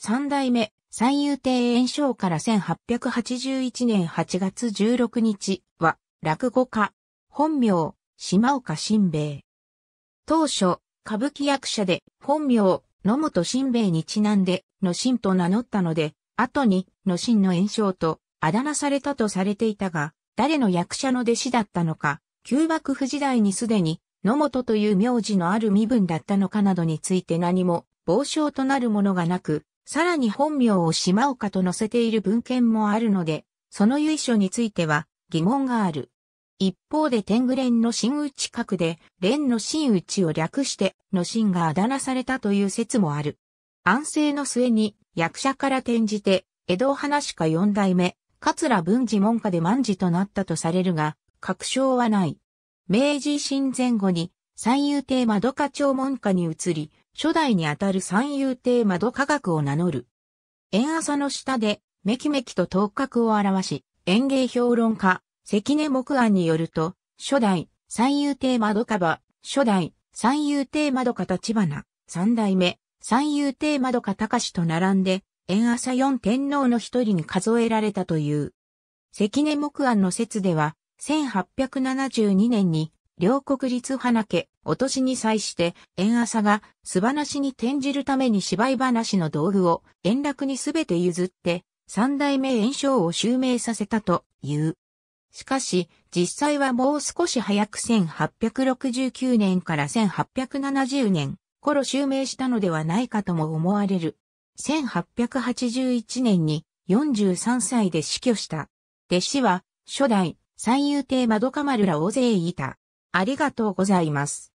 三代目、三遊亭炎章から1881年8月16日は、落語家、本名、島岡新兵衛。当初、歌舞伎役者で本名、野本新兵衛にちなんで、野新と名乗ったので、後に野新の炎章とあだ名されたとされていたが、誰の役者の弟子だったのか、旧幕府時代にすでに野本という名字のある身分だったのかなどについて何も傍証となるものがなく、さらに本名を島岡と載せている文献もあるので、その由緒については疑問がある。一方で天狗連の新内閣で、連の新内を略しての新があだ名されたという説もある。安政の末に役者から転じて、江戸花しか四代目、桂文治門下で万事となったとされるが、確証はない。明治維新前後に、三遊亭窓花町門下に移り、初代にあたる三遊亭窓科学を名乗る。縁朝の下で、めきめきと頭角を表し、園芸評論家、関根木案によると、初代、三遊亭窓かば、初代、三遊亭窓か立花、三代目、三遊亭窓か隆と並んで、縁朝四天皇の一人に数えられたという。関根木案の説では、1872年に両国立花家、落としに際して、縁朝が素話に転じるために芝居話の道具を円楽にすべて譲って、三代目縁章を襲名させたという。しかし、実際はもう少し早く1869年から1870年頃襲名したのではないかとも思われる。1881年に43歳で死去した。弟子は初代三遊亭窓かルら大勢いた。ありがとうございます。